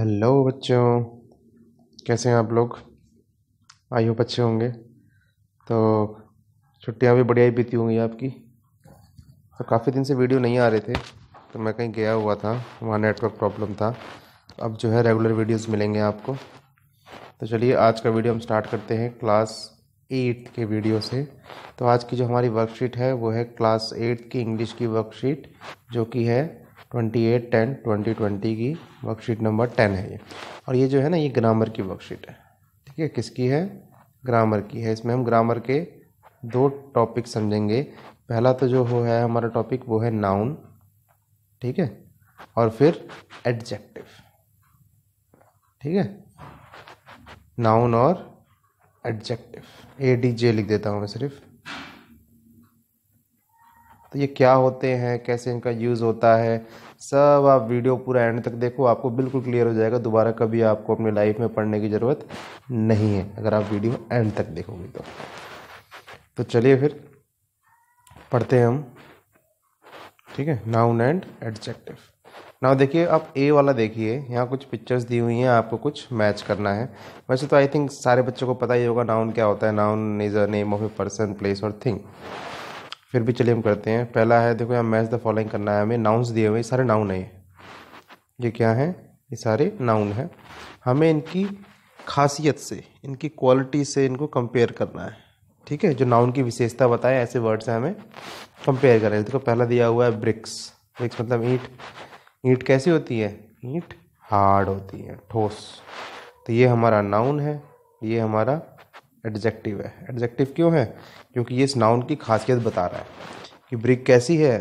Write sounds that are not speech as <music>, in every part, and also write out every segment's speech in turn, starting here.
hello बच्चों कैसे हैं आप लोग आई हो बच्चे होंगे तो छुट्टियां भी बढ़िया ही बीती होंगी आपकी तो काफ़ी दिन से वीडियो नहीं आ रहे थे तो मैं कहीं गया हुआ था वहाँ नेटवर्क प्रॉब्लम था अब जो है रेगुलर वीडियोस मिलेंगे आपको तो चलिए आज का वीडियो हम स्टार्ट करते हैं क्लास एट के वीडियो से तो आज की जो हमारी वर्कशीट है वो है क्लास एट की इंग्लिश की वर्कशीट जो कि है twenty eight ten twenty twenty की वर्कशीट नंबर टेन है ये और ये जो है ना ये ग्रामर की वर्कशीट है ठीक है किसकी है ग्रामर की है इसमें हम ग्रामर के दो टॉपिक समझेंगे पहला तो जो हो है हमारा टॉपिक वो है नाउन ठीक है और फिर एडजेक्टिव ठीक है नाउन और एडजेक्टिव ए डी जे लिख देता हूँ मैं सिर्फ तो ये क्या होते हैं कैसे इनका यूज़ होता है सब आप वीडियो पूरा एंड तक देखो आपको बिल्कुल क्लियर हो जाएगा दोबारा कभी आपको अपनी लाइफ में पढ़ने की ज़रूरत नहीं है अगर आप वीडियो एंड तक देखोगे तो तो चलिए फिर पढ़ते हैं हम ठीक है नाउन एंड एडजेक्टिव नाउ देखिए आप ए वाला देखिए यहाँ कुछ पिक्चर्स दी हुई हैं आपको कुछ मैच करना है वैसे तो आई थिंक सारे बच्चों को पता ही होगा नाउन क्या होता है noun is a name of a person place और थिंग फिर भी चलिए हम करते हैं पहला है देखो यहाँ मैच द फॉलोइंग करना है हमें नाउंस दिए हुए सारे नाउन है ये क्या है ये सारे नाउन है हमें इनकी खासियत से इनकी क्वालिटी से इनको कंपेयर करना है ठीक है जो नाउन की विशेषता बताए ऐसे वर्ड से हमें कंपेयर करें देखो पहला दिया हुआ है ब्रिक्स ब्रिक्स मतलब ईंट ईंट कैसी होती है ईंट हार्ड होती है ठोस तो ये हमारा नाउन है ये हमारा एडजेक्टिव है एडजेक्टिव क्यों है क्योंकि ये इस नाउन की खासियत बता रहा है कि ब्रिक कैसी है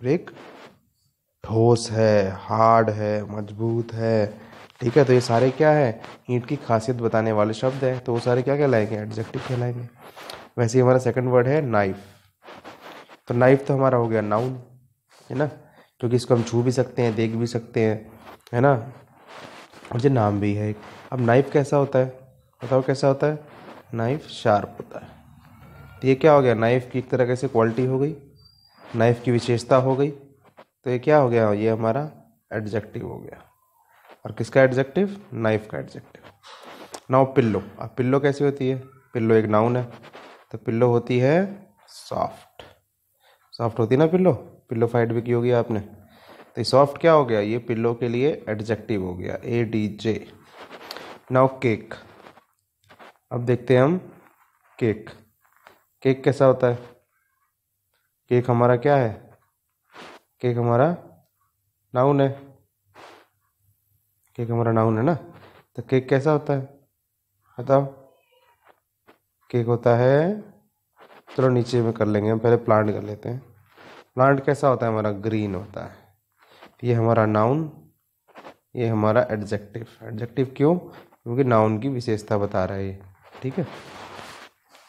ब्रिक ठोस है हार्ड है मजबूत है ठीक है तो ये सारे क्या है ईंट की खासियत बताने वाले शब्द हैं तो वो सारे क्या कहलाएंगे एडजेक्टिव कहलाएंगे वैसे ही हमारा सेकंड वर्ड है नाइफ तो नाइफ तो हमारा हो गया नाउन है ना क्योंकि इसको हम छू भी सकते हैं देख भी सकते हैं है ना और ये नाम भी है अब नाइफ कैसा होता है बताओ कैसा होता है नाइफ शार्प होता है तो ये क्या हो गया नाइफ की एक तरह कैसे क्वालिटी हो गई नाइफ की विशेषता हो गई तो ये क्या हो गया ये हमारा एडजेक्टिव हो गया और किसका एडजेक्टिव नाइफ का एडजेक्टिव नाउ पिल्लो अब पिल्लो कैसी होती है पिल्लो एक नाउन है तो पिल्लो होती है सॉफ्ट सॉफ्ट होती है ना पिल्लो पिल्लो फाइट भी की होगी आपने तो सॉफ्ट क्या हो गया ये पिल्लो के लिए एडजेक्टिव हो गया A D J now cake अब देखते हैं हम केक केक कैसा होता है केक हमारा क्या है केक हमारा नाउन है केक हमारा नाउन है ना तो केक कैसा होता है बताओ केक होता है चलो नीचे में कर लेंगे हम पहले प्लांट कर लेते हैं प्लांट कैसा होता है हमारा ग्रीन होता है ये हमारा नाउन ये हमारा एडजेक्टिव एडजेक्टिव क्यों क्योंकि नाउन की विशेषता बता रहा है ये ठीक है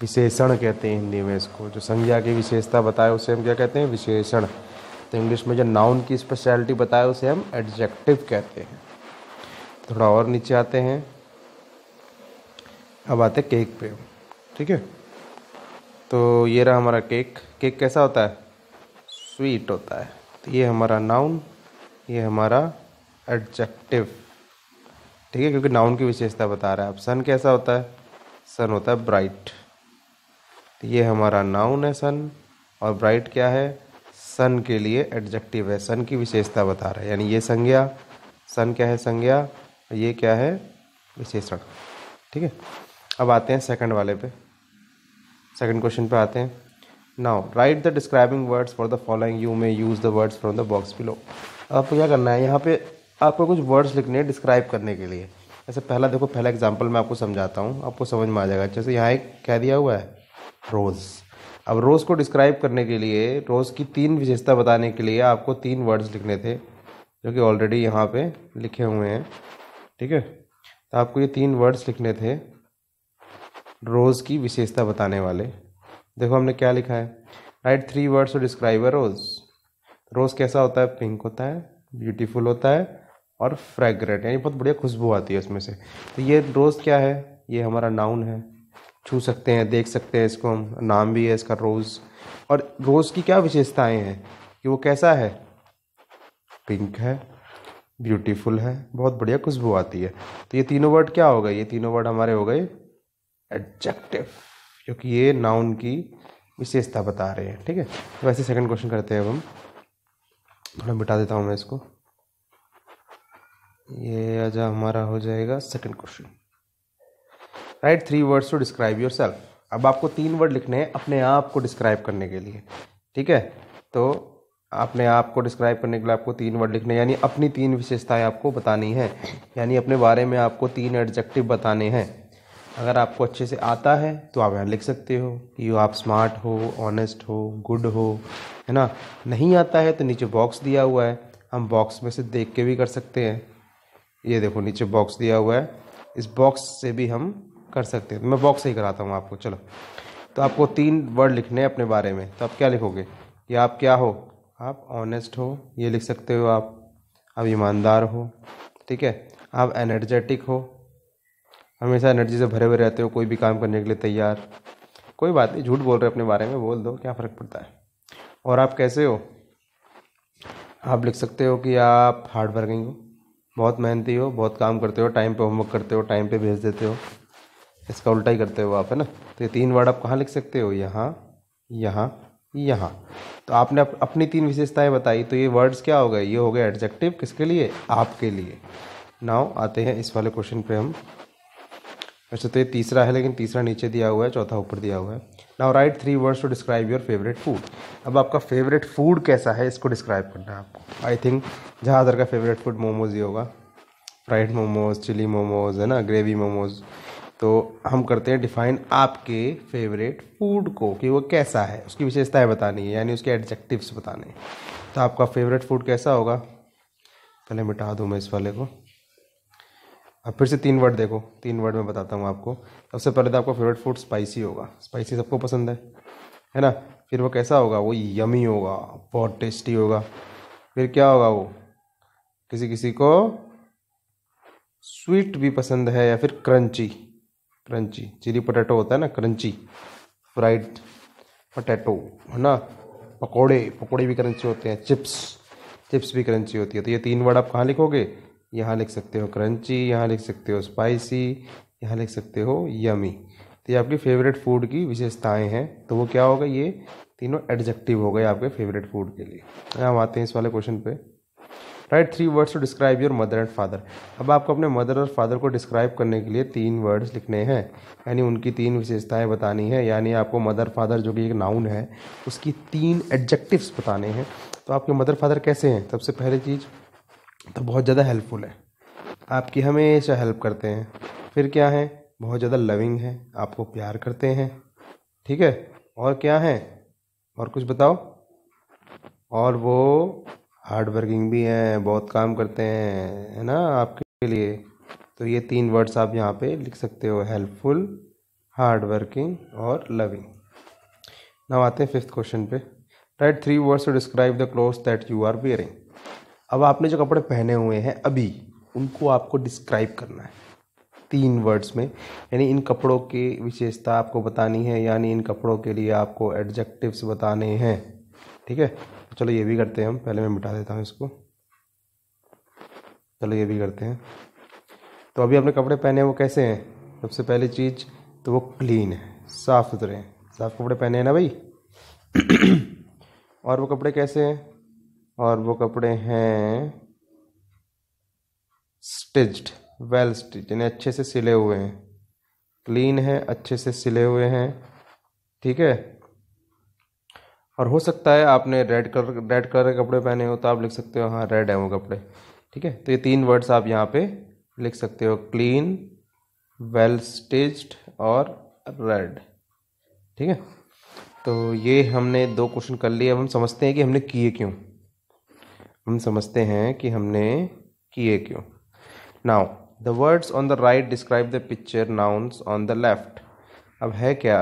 विशेषण कहते हैं हिंदी में इसको जो संज्ञा की विशेषता बताए उसे हम क्या कहते हैं विशेषण तो इंग्लिश में जो नाउन की स्पेशलिटी बताए उसे हम एडजेक्टिव कहते हैं थोड़ा और नीचे आते हैं अब आते केक पे ठीक है तो ये रहा हमारा केक केक कैसा होता है स्वीट होता है तो ये हमारा नाउन ये हमारा एडजेक्टिव ठीक है क्योंकि नाउन की विशेषता बता रहा है अब सन कैसा होता है सन होता है ब्राइट तो ये हमारा नाउन है सन और ब्राइट क्या है सन के लिए एडजेक्टिव है सन की विशेषता बता रहा है यानी ये संज्ञा सन क्या है संज्ञा ये क्या है विशेषण ठीक है अब आते हैं सेकंड वाले पे सेकंड क्वेश्चन पे आते हैं now write the describing words for the following you may use the words from the box below आपको क्या करना है यहाँ पे आपको कुछ वर्ड्स लिखने हैं डिस्क्राइब करने के लिए ऐसे पहला देखो पहला एग्जाम्पल मैं आपको समझाता हूँ आपको समझ में आ जाएगा अच्छे से यहाँ एक कह दिया हुआ है रोज़ अब रोज़ को डिस्क्राइब करने के लिए रोज़ की तीन विशेषता बताने के लिए आपको तीन वर्ड्स लिखने थे जो कि ऑलरेडी यहाँ पे लिखे हुए हैं ठीक है तो आपको ये तीन वर्ड्स लिखने थे रोज़ की विशेषता बताने वाले देखो हमने क्या लिखा है write three words to describe a rose rose कैसा होता है पिंक होता है ब्यूटीफुल होता है और फ्रेगरेंट यानी बहुत बढ़िया खुशबू आती है उसमें से तो ये रोज़ क्या है ये हमारा नाउन है छू सकते हैं देख सकते हैं इसको हम नाम भी है इसका रोज़ और रोज़ की क्या विशेषताएं हैं कि वो कैसा है पिंक है ब्यूटीफुल है बहुत बढ़िया खुशबू आती है तो ये तीनों वर्ड क्या हो गए ये तीनों वर्ड हमारे हो गए एडजेक्टिव क्योंकि ये नाउन की विशेषता बता रहे हैं ठीक है वैसे सेकंड क्वेश्चन करते हैं अब हम थोड़ा मिटा देता हूँ मैं इसको ये आज हमारा हो जाएगा second question write three words to describe yourself अब आपको तीन वर्ड लिखने हैं अपने आप को डिस्क्राइब करने के लिए ठीक है तो अपने आप को डिस्क्राइब करने के लिए आपको तीन वर्ड लिखने यानी अपनी तीन विशेषताएं आपको बतानी है यानी अपने बारे में आपको तीन एडजेक्टिव बताने हैं अगर आपको अच्छे से आता है तो आप यहाँ लिख सकते हो कि आप स्मार्ट हो ऑनेस्ट हो गुड हो है ना नहीं आता है तो नीचे बॉक्स दिया हुआ है हम बॉक्स में से देख के भी कर सकते हैं ये देखो नीचे बॉक्स दिया हुआ है इस बॉक्स से भी हम कर सकते हैं मैं बॉक्स से ही कराता हूँ आपको चलो तो आपको तीन वर्ड लिखने हैं अपने बारे में तो आप क्या लिखोगे कि आप क्या हो आप ऑनेस्ट हो ये लिख सकते हो आप आप ईमानदार हो ठीक है आप एनर्जेटिक हो हमेशा एनर्जी से भरे हुए रहते हो कोई भी काम करने के लिए तैयार कोई बात नहीं झूठ बोल रहे अपने बारे में बोल दो क्या फ़र्क पड़ता है और आप कैसे हो आप लिख सकते हो कि आप हार्ड वर्किंग हो बहुत मेहनती हो बहुत काम करते हो टाइम पे होमवर्क करते हो टाइम पे भेज देते हो इसका उल्टा ही करते हो आप है ना तो ये तीन वर्ड आप कहाँ लिख सकते हो यहाँ यहाँ यहाँ तो आपने अप, अपनी तीन विशेषताएं बताई तो ये वर्ड्स क्या हो गए ये हो गए एडजेक्टिव किसके लिए आपके लिए नाव आते हैं इस वाले क्वेश्चन पे हम अच्छा तो ये तीसरा है लेकिन तीसरा नीचे दिया हुआ है चौथा ऊपर दिया हुआ है now write three words to describe your favourite food अब आपका फेवरेट फूड कैसा है इसको डिस्क्राइब करना है आपको आई थिंक जहाँ जहाज़र का फेवरेट फूड मोमोज ही होगा फ्राइड मोमोज चिली मोमोज है ना ग्रेवी मोमोज तो हम करते हैं डिफाइन आपके फेवरेट फूड को कि वो कैसा है उसकी विशेषताएं बतानी है यानी उसके एडजेक्टिव्स बताने तो आपका फेवरेट फूड कैसा होगा पहले मिटा दूँ मैं इस वाले को अब फिर से तीन वर्ड देखो तीन वर्ड में बताता हूँ आपको सबसे पहले तो आपका फेवरेट फूड स्पाइसी होगा स्पाइसी सबको पसंद है है ना फिर वो कैसा होगा वो यमी होगा बहुत टेस्टी होगा फिर क्या होगा वो किसी किसी को स्वीट भी पसंद है या फिर क्रंची क्रंची चिली पोटैटो होता है ना क्रंची फ्राइड पोटैटो है ना पकोड़े पकोड़े भी क्रंची होते हैं चिप्स चिप्स भी क्रंची होती है तो ये तीन वर्ड आप कहाँ लिखोगे यहाँ लिख सकते हो क्रंची यहाँ लिख सकते हो स्पाइसी यहाँ लिख सकते हो यमी तो ये आपकी फेवरेट फूड की विशेषताएं हैं तो वो क्या होगा ये तीनों एडजेक्टिव हो गए आपके फेवरेट फूड के लिए तो हम आते हैं इस वाले क्वेश्चन पे write three words to describe your mother and father अब आपको अपने मदर और फादर को डिस्क्राइब करने के लिए तीन वर्ड्स लिखने हैं यानी उनकी तीन विशेषताएं बतानी है यानी आपको मदर फादर जो कि एक नाउन है उसकी तीन एडजेक्टिव्स बताने हैं तो आपके मदर फादर कैसे हैं सबसे पहली चीज़ तो बहुत ज़्यादा हेल्पफुल है आपकी हमेशा हेल्प करते हैं फिर क्या है बहुत ज़्यादा लविंग है आपको प्यार करते हैं ठीक है और क्या हैं और कुछ बताओ और वो हार्ड वर्किंग भी हैं बहुत काम करते हैं है ना आपके लिए तो ये तीन वर्ड्स आप यहाँ पे लिख सकते हो हेल्पफुल हार्ड वर्किंग और लविंग नाउ आते हैं फिफ्थ क्वेश्चन पे write three words to describe the clothes that you are wearing अब आपने जो कपड़े पहने हुए हैं अभी उनको आपको डिस्क्राइब करना है तीन वर्ड्स में यानी इन कपड़ों की विशेषता आपको बतानी है यानी इन कपड़ों के लिए आपको एडजेक्टिव्स बताने हैं ठीक है तो चलो ये भी करते हैं हम पहले मैं मिटा देता हूँ इसको चलो ये भी करते हैं तो अभी आपने कपड़े पहने वो कैसे हैं सबसे पहली चीज़ तो वो क्लीन है साफ़ सुथरे हैं साफ कपड़े पहने हैं ना भाई <clears throat> और वो कपड़े कैसे हैं और वो कपड़े हैं स्टिच्ड वेल स्टिच यानी अच्छे से सिले हुए हैं क्लीन है अच्छे से सिले हुए हैं ठीक है और हो सकता है आपने रेड कलर रेड कलर के कपड़े पहने हो तो आप लिख सकते हो हाँ रेड है वो कपड़े ठीक है तो ये तीन वर्ड्स आप यहाँ पे लिख सकते हो क्लीन वेल स्टिच्ड और रेड ठीक है तो ये हमने दो क्वेश्चन कर लिए अब हम समझते हैं कि हमने किए क्यों हम समझते हैं कि हमने किए क्यों now the words on the right describe the picture nouns on the left अब है क्या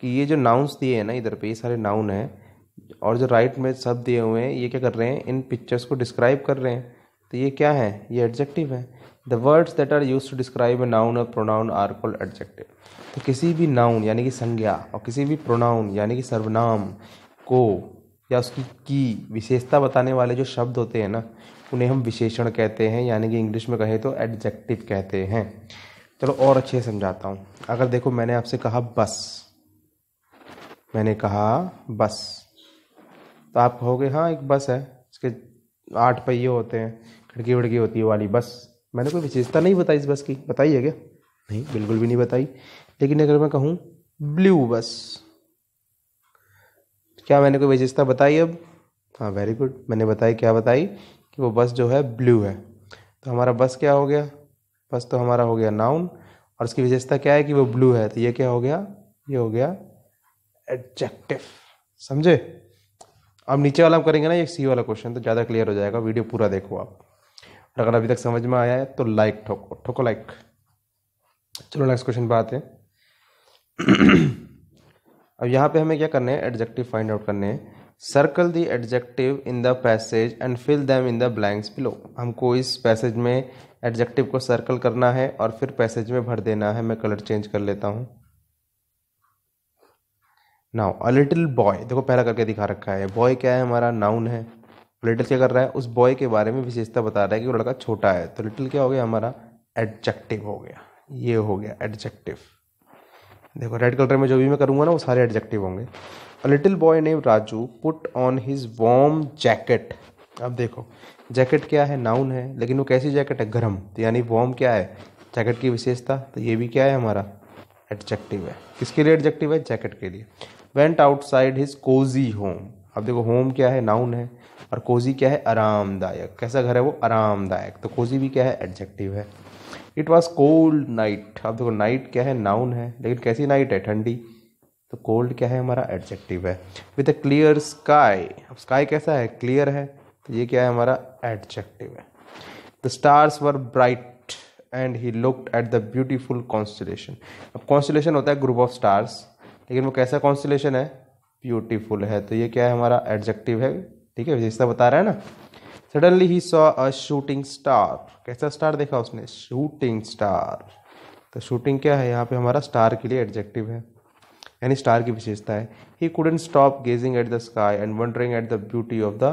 कि ये जो नाउन्स दिए हैं ना इधर पे ये सारे नाउन हैं और जो राइट में सब दिए हुए हैं ये क्या कर रहे हैं इन पिक्चर्स को डिस्क्राइब कर रहे हैं तो ये क्या है ये एडजेक्टिव है the words that are use to describe a noun और प्रोनाउन आर कॉल्ड एडजेक्टिव तो किसी भी नाउन यानी कि संज्ञा और किसी भी प्रोनाउन यानी कि सर्वनाम को या उसकी की विशेषता बताने वाले जो शब्द होते हैं ना उन्हें हम विशेषण कहते हैं यानी कि इंग्लिश में कहें तो एडजेक्टिव कहते हैं चलो और अच्छे समझाता हूँ अगर देखो मैंने आपसे कहा बस मैंने कहा बस तो आप कहोगे हाँ एक बस है इसके आठ पहिए होते हैं खिड़की वड़की होती है वाली बस मैंने कोई विशेषता नहीं बताई इस बस की बताई है क्या नहीं बिल्कुल भी नहीं बताई लेकिन अगर मैं कहूँ ब्लू बस क्या मैंने कोई विशेषता बताई अब हाँ वेरी गुड मैंने बताई क्या बताई कि वो बस जो है ब्लू है तो हमारा बस क्या हो गया बस तो हमारा हो गया नाउन और उसकी विशेषता क्या है कि वो ब्लू है तो ये क्या हो गया ये हो गया एडजेक्टिव समझे अब नीचे वाला हम करेंगे ना ये सी वाला क्वेश्चन तो ज़्यादा क्लियर हो जाएगा वीडियो पूरा देखो आप और अगर अभी तक समझ में आया है तो लाइक ठोको ठोको लाइक चलो नेक्स्ट क्वेश्चन पे आते हैं अब यहाँ पे हमें क्या करने हैं एडजेक्टिव फाइंड आउट करने हैं circle the adjective in the passage and fill them in the blanks below हमको इस पैसेज में एडजेक्टिव को सर्कल करना है और फिर पैसेज में भर देना है मैं कलर चेंज कर लेता हूँ नाउ अ लिटिल बॉय देखो पहला करके दिखा रखा है बॉय क्या है हमारा नाउन है लिटिल क्या कर रहा है उस बॉय के बारे में विशेषता बता रहा है कि वो लड़का छोटा है तो लिटिल क्या हो गया हमारा एडजेक्टिव हो गया ये हो गया एडजेक्टिव देखो रेड कलर में जो भी मैं करूँगा ना वो सारे एडजेक्टिव होंगे अ लिटिल बॉय ने Raju put on his warm jacket अब देखो जैकेट क्या है नाउन है लेकिन वो कैसी जैकेट है गर्म तो यानी वॉर्म क्या है जैकेट की विशेषता तो ये भी क्या है हमारा एडजेक्टिव है किसके लिए एडजेक्टिव है जैकेट के लिए went outside his cosy home अब देखो होम क्या है नाउन है और कोजी क्या है आरामदायक कैसा घर है वो आरामदायक तो कोजी भी क्या है एडजेक्टिव है इट वॉज कोल्ड नाइट अब देखो नाइट क्या है नाउन है लेकिन कैसी नाइट है ठंडी तो कोल्ड क्या है हमारा एडजेक्टिव है विद अ क्लियर स्काई अब स्काई कैसा है क्लियर है तो ये क्या है हमारा एडजेक्टिव है the stars were bright and he looked at the beautiful constellation अब कॉन्स्टलेशन होता है ग्रुप ऑफ स्टार्स लेकिन वो कैसा कॉन्स्टलेशन है ब्यूटीफुल है तो ये क्या है हमारा एडजेक्टिव है ठीक है जैसा बता रहा है ना suddenly he saw a shooting star कैसा स्टार देखा उसने शूटिंग स्टार तो शूटिंग क्या है यहाँ पे हमारा स्टार के लिए एडजेक्टिव है यानी स्टार की विशेषता है he couldn't stop gazing at the sky and wondering at the beauty of the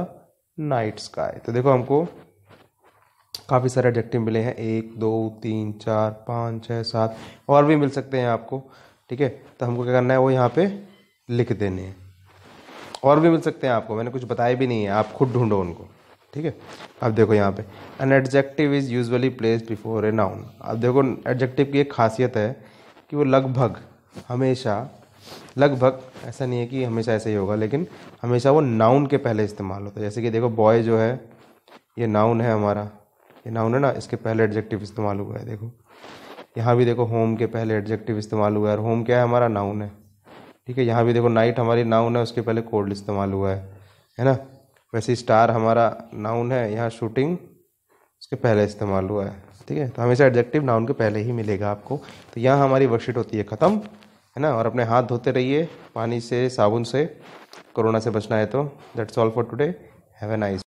night sky तो देखो हमको काफ़ी सारे एडजेक्टिव मिले हैं एक दो तीन चार पाँच छः सात और भी मिल सकते हैं आपको ठीक है तो हमको क्या करना है वो यहाँ पे लिख देने हैं और भी मिल सकते हैं आपको मैंने कुछ बताया भी नहीं है आप खुद ढूंढो उनको ठीक है अब देखो यहाँ पे an adjective is usually place before a noun अब देखो एडजेक्टिव की एक खासियत है कि वो लगभग हमेशा लगभग ऐसा नहीं है कि हमेशा ऐसा ही होगा लेकिन हमेशा वो नाउन के पहले इस्तेमाल होता है जैसे कि देखो बॉय जो है ये नाउन है हमारा ये नाउन है ना इसके पहले एडजेक्टिव इस्तेमाल हुआ है देखो यहाँ भी देखो होम के पहले एडजेक्टिव इस्तेमाल हुआ है और होम क्या है हमारा नाउन है ठीक है यहाँ भी देखो नाइट हमारी नाउन है उसके पहले कोल्ड इस्तेमाल हुआ है है ना वैसे स्टार हमारा नाउन है यहाँ शूटिंग उसके पहले इस्तेमाल हुआ है ठीक है तो हमेशा एडजेक्टिव नाउन के पहले ही मिलेगा आपको तो यहाँ हमारी वर्कशीट होती है ख़त्म है ना और अपने हाथ धोते रहिए पानी से साबुन से कोरोना से बचना है तो that's all for today have a nice